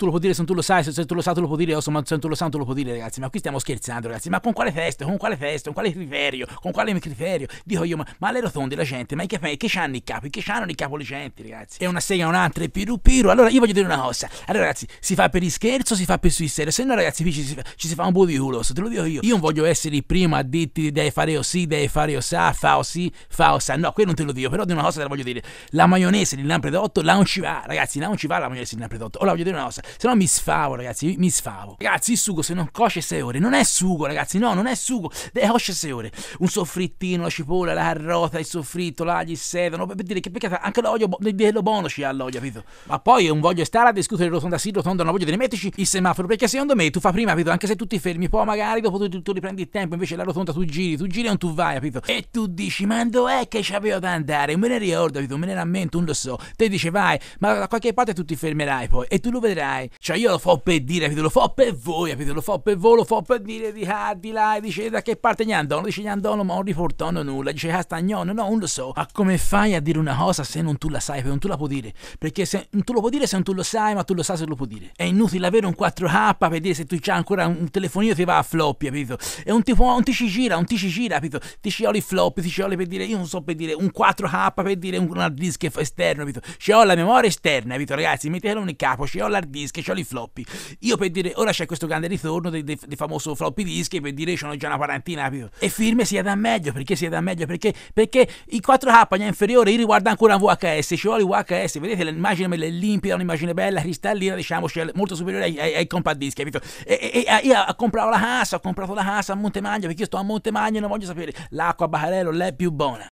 tu lo puoi dire, se tu lo sai, se, tu lo sai tu lo puoi dire, o se, se tu lo sai tu lo puoi dire, ragazzi, ma qui stiamo scherzando, ragazzi, ma con quale testa, con quale testa, con quale criterio, con quale criterio? Dico io, ma, ma le rotonde, la gente, ma i capelli, che c'hanno i capi, che c'hanno i capo le gente, ragazzi? E una sega, un'altra, e piru piru, allora io voglio dire una cosa, allora ragazzi, si fa per il scherzo, si fa per sui serio, se no ragazzi qui ci si, fa, ci si fa un po' di culo, te lo dico io, io non voglio essere il primo a dirti devi fare o sì, devi fare o sa, fa o sì, fa o sa, no, quello non te lo dico, però di una cosa te la voglio dire, la maionese di lampredotto, là non ci va, ragazzi, là non ci va la maionese di lampredotto, ora voglio dire una cosa, se no mi sfavo, ragazzi, mi sfavo. Ragazzi, il sugo se non cosce 6 ore, non è sugo, ragazzi, no, non è sugo, è cosce 6 ore. Un soffrittino, la cipolla, la carota, il soffritto, l'aglio, il sedano, per dire che peccato, anche l'olio dello buono ci ha l'olio, capito? Ma poi non voglio stare a discutere rotonda sì, rotonda non voglio dire metterci il semaforo, perché secondo me tu fa prima, capito? Anche se tu ti fermi, poi magari dopo tu, tu, tu riprendi il tempo, invece la rotonda tu giri, tu giri e non tu vai, capito? E tu dici, ma dov'è che c'avevo da andare? Me ne ricordo, capito? Me ne rammento, non lo so. Te dice vai, ma da qualche parte tu ti fermerai poi e tu lo vedrai mai. Cioè io lo fo per dire, capite? Lo fo per voi, capite? Lo fo per voi, lo fo per dire di là, di là, dice da che parte gli andono, dice gli andono, ma non riportano nulla, dice castagnone, ah, no, non lo so. Ma come fai a dire una cosa se non tu la sai, non tu la puoi dire? Perché se, tu lo puoi dire se non tu lo sai, ma tu lo sai se lo puoi dire. È inutile avere un 4K per dire se tu c'hai ancora un telefonino ti va a floppy, capito? E un tipo, non ti ci gira, non ti ci gira, capito? Ti ci ho i flop, ti ci ho per dire, io non so per dire, un 4K per dire un hard disk esterno, capito? Ci ho la memoria esterna, capito ragazzi? Mettetelo in capo, ci ho l'hard disk dischi, ho i floppy. Io per dire, ora c'è questo grande ritorno del, del, del famoso floppy dischi, per dire, sono già una quarantina più. E firme si da meglio, perché si da meglio? Perché, perché i 4K, è inferiore, io riguardo ancora un VHS, ci vuole VHS, vedete l'immagine me limpida, un'immagine bella, cristallina, diciamo, cioè, molto superiore ai, ai, ai compact disc, capito? E, e, e io compravo la casa, ho comprato la casa a Montemagno, perché io sto a Montemagno e non voglio sapere, l'acqua a Bacarello, l'è più buona.